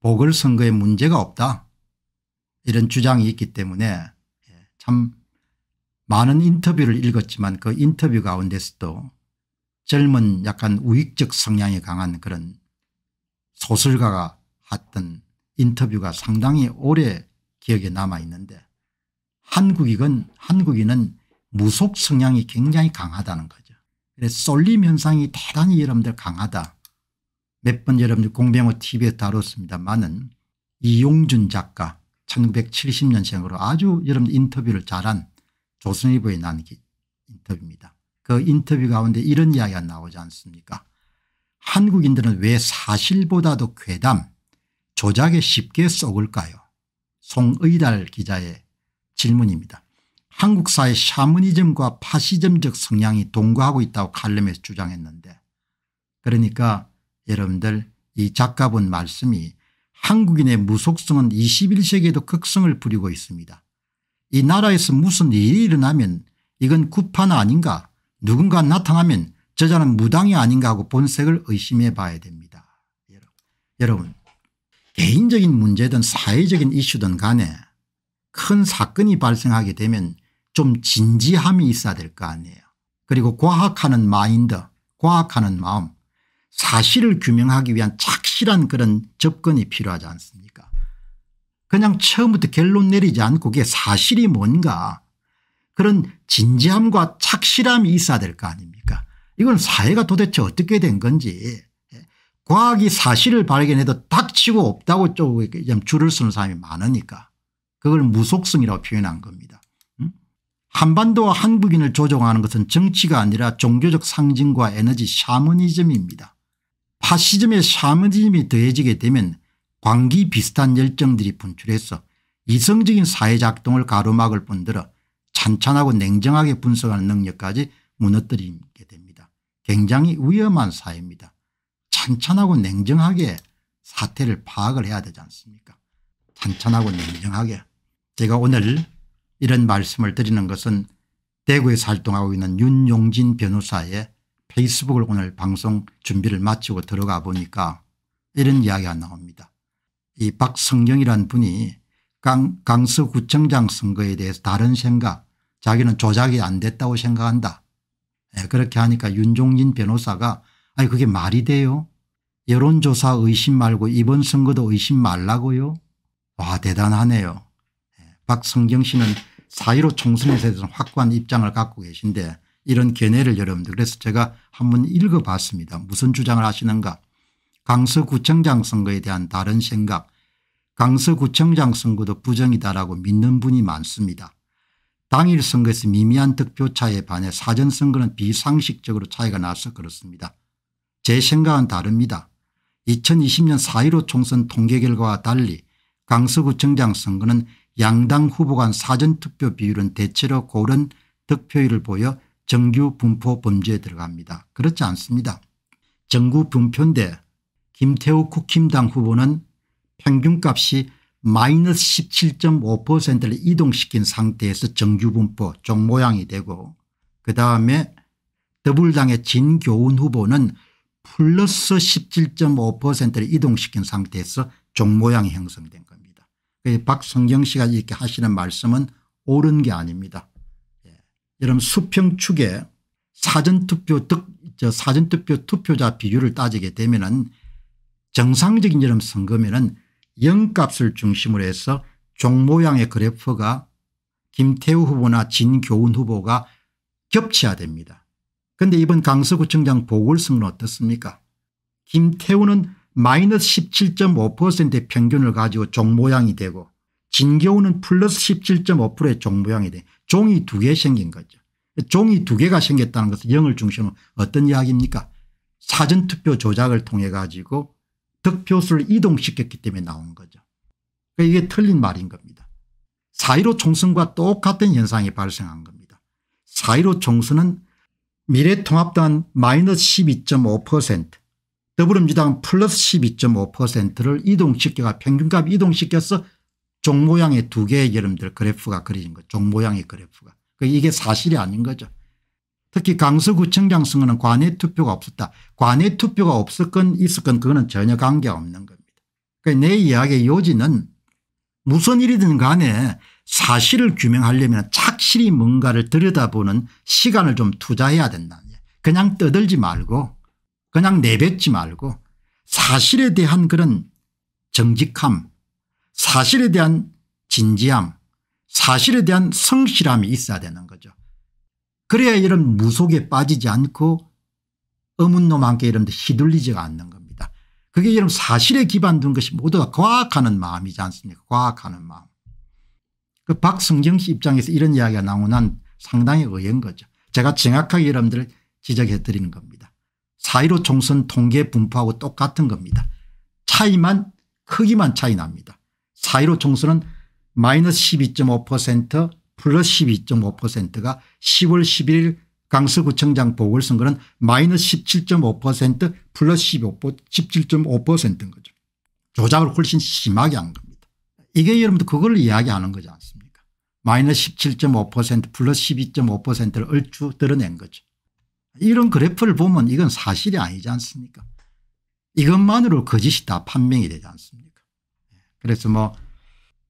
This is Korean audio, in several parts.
보궐선거에 문제가 없다 이런 주장이 있기 때문에 예, 참 많은 인터뷰를 읽었지만 그 인터뷰 가운데서도 젊은 약간 우익적 성향이 강한 그런 소설가가 했던 인터뷰가 상당히 오래 기억에 남아 있는데 한국인은 한국인은 무속 성향이 굉장히 강하다는 거죠. 그래서 쏠림 현상이 대단히 여러분들 강하다. 몇번 여러분들 공병호 tv에 다뤘습니다만은 이용준 작가 1970년생으로 아주 여러분 인터뷰를 잘한 조선일보에 난 인터뷰입니다. 그 인터뷰 가운데 이런 이야기가 나오지 않습니까 한국인들은 왜 사실보다도 괴담 조작에 쉽게 썩을까요 송의달 기자의 질문입니다. 한국 사회 샤머니즘과 파시즘적 성향이 동거하고 있다고 칼럼에서 주장했는데 그러니까 여러분들 이 작가분 말씀이 한국인의 무속성은 21세기에도 극성을 부리고 있습니다. 이 나라에서 무슨 일이 일어나면 이건 구파나 아닌가 누군가 나타나면 저자는 무당이 아닌가 하고 본색을 의심해 봐야 됩니다. 여러분 개인적인 문제든 사회적인 이슈든 간에 큰 사건이 발생하게 되면 좀 진지함이 있어야 될 거 아니에요. 그리고 과학하는 마인드 과학하는 마음 사실을 규명하기 위한 착실한 그런 접근이 필요하지 않습니까 그냥 처음부터 결론 내리지 않고 그게 사실이 뭔가 그런 진지함과 착실함이 있어야 될 거 아닙니까 이건 사회가 도대체 어떻게 된 건지 예. 과학이 사실을 발견해도 닥치고 없다고 쪼고 줄을 서는 사람이 많으니까 그걸 무속성이라고 표현한 겁니다. 음? 한반도와 한국인을 조종하는 것은 정치가 아니라 종교적 상징과 에너지 샤머니즘입니다. 파시즘의샤머짐이 더해지게 되면 광기 비슷한 열정들이 분출해서 이성적인 사회작동을 가로막을 뿐더러 찬찬하고 냉정하게 분석하는 능력까지 무너뜨리게 됩니다. 굉장히 위험한 사회입니다. 찬찬하고 냉정하게 사태를 파악을 해야 되지 않습니까 찬찬하고 냉정하게 제가 오늘 이런 말씀을 드리는 것은 대구에서 활동하고 있는 윤용진 변호사의 페이스북을 오늘 방송 준비를 마치고 들어가 보니까 이런 이야기가 나옵니다. 이 박성경이란 분이 강, 강서구청장 선거에 대해서 다른 생각 자기는 조작이 안 됐다고 생각한다. 네, 그렇게 하니까 윤종인 변호사가 아니 그게 말이 돼요. 여론조사 의심 말고 이번 선거도 의심 말라고요. 와 대단하네요. 예, 박성경 씨는 4.15 총선에 대해서 확고한 입장을 갖고 계신데 이런 견해를 여러분들 그래서 제가 한번 읽어봤습니다. 무슨 주장을 하시는가 강서구청장 선거에 대한 다른 생각 강서구청장 선거도 부정이다라고 믿는 분이 많습니다. 당일 선거에서 미미한 득표 차에 반해 사전선거는 비상식적으로 차이가 나서 그렇습니다. 제 생각은 다릅니다. 2020년 4.15 총선 통계 결과와 달리 강서구청장 선거는 양당 후보 간 사전투표 비율은 대체로 고른 득표율을 보여 정규 분포 범죄에 들어갑니다. 그렇지 않습니다. 정규 분포인데 김태우 국힘당 후보는 평균값이 마이너스 17.5%를 이동시킨 상태에서 정규분포 종모양이 되고 그다음에 더블당의 진교훈 후보는 플러스 17.5%를 이동시킨 상태에서 종모양이 형성된 겁니다. 그 박성경 씨가 이렇게 하시는 말씀은 옳은 게 아닙니다. 여러분 수평축에 사전투표 득, 저 사전투표 투표자 비율을 따지게 되면은 정상적인 여름 선거면은 0값을 중심으로 해서 종 모양의 그래프가 김태우 후보나 진교훈 후보가 겹쳐야 됩니다. 그런데 이번 강서구청장 보궐선거는 어떻습니까 김태우는 마이너스 17.5%의 평균을 가지고 종 모양이 되고 진교훈은 플러스 17.5%의 종 모양이 돼 종이 두 개 생긴 거죠. 종이 두 개가 생겼다는 것은 영을 중심으로 어떤 이야기입니까 사전투표 조작을 통해 가지고 득표수를 이동시켰기 때문에 나온 거죠. 그러니까 이게 틀린 말인 겁니다. 4.15 총선과 똑같은 현상이 발생한 겁니다. 4.15 총선은 미래통합당 마이너스 12.5% 더불어민주당 은 플러스 12.5%를 이동시켜가 평균값 이동시켜서 종 모양의 두 개의 여러분들 그래프가 그려진 거죠. 종 모양의 그래프가. 그 이게 사실이 아닌 거죠. 특히 강서구청장 선거는 관외 투표가 없었다. 관외 투표가 없었건 있었건 그거는 전혀 관계없는 겁니다. 그러니까 내 이야기의 요지는 무슨 일이든 간에 사실을 규명하려면 착실히 뭔가를 들여다보는 시간을 좀 투자해야 된다. 그냥 떠들지 말고 그냥 내뱉지 말고 사실에 대한 그런 정직함 사실에 대한 진지함 사실에 대한 성실함이 있어야 되는 거죠. 그래야 이런 무속에 빠지지 않고 어문놈한테 이런 데 휘둘리지가 않는 겁니다. 그게 이런 사실에 기반된 것이 모두 다 과학하는 마음이지 않습니까 과학하는 마음. 그 박성경 씨 입장에서 이런 이야기가 나온 한 상당히 의외 거죠. 제가 정확하게 여러분들 지적해 드리는 겁니다. 4.15 총선 통계 분포하고 똑같은 겁니다. 차이만 크기만 차이 납니다. 4.15 총선은 마이너스 12.5% 플러스 12.5%가 10월 11일 강서구청장 보궐선거는 마이너스 17.5% 플러스 17.5%인 거죠. 조작을 훨씬 심하게 한 겁니다. 이게 여러분들 그걸 이야기하는 거지 않습니까 마이너스 17.5% 플러스 12.5%를 얼추 드러낸 거죠. 이런 그래프를 보면 이건 사실이 아니지 않습니까 이것만으로 거짓이 다 판명이 되지 않습니까 그래서 뭐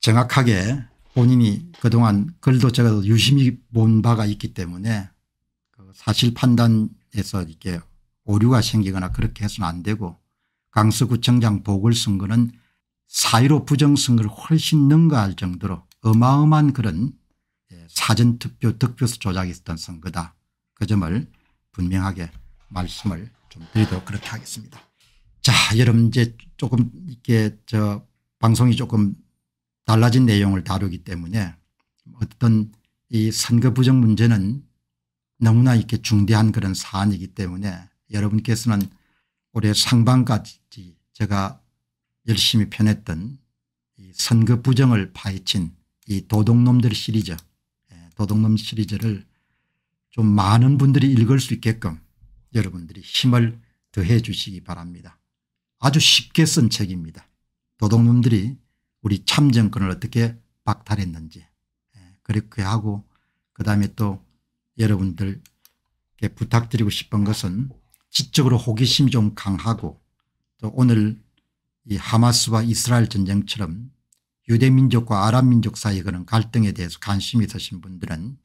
정확하게 본인이 그동안 글도 제가 유심히 본 바가 있기 때문에 그 사실 판단에서 이렇게 오류가 생기거나 그렇게 해서는 안 되고 강서구청장 보궐선거는 사의로 부정선거를 훨씬 능가할 정도로 어마어마한 그런 예, 사전투표 득표수 조작이 있었던 선거다. 그 점을 분명하게 말씀을 좀 드리도록 그렇게 하겠습니다. 자 여러분 이제 조금 이렇게 저 방송이 조금 달라진 내용을 다루기 때문에 어떤 이 선거 부정 문제는 너무나 이렇게 중대한 그런 사안이기 때문에 여러분께서는 올해 상반까지 제가 열심히 펴냈던 이 선거 부정을 파헤친 이 도둑놈들 시리즈 예, 도둑놈 시리즈를 좀 많은 분들이 읽을 수 있게끔 여러분들이 힘을 더해 주시기 바랍니다. 아주 쉽게 쓴 책입니다. 도둑놈들이 우리 참정권을 어떻게 박탈했는지 예, 그렇게 하고 그다음에 또 여러분들께 부탁드리고 싶은 것은 지적으로 호기심이 좀 강하고 또 오늘 이 하마스와 이스라엘 전쟁처럼 유대민족과 아랍민족 사이에 그런 갈등에 대해서 관심이 있으신 분들은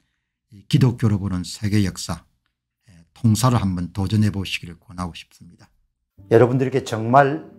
이 기독교로 보는 세계 역사 예, 통사를 한번 도전해 보시기를 권하고 싶습니다. 여러분들께 정말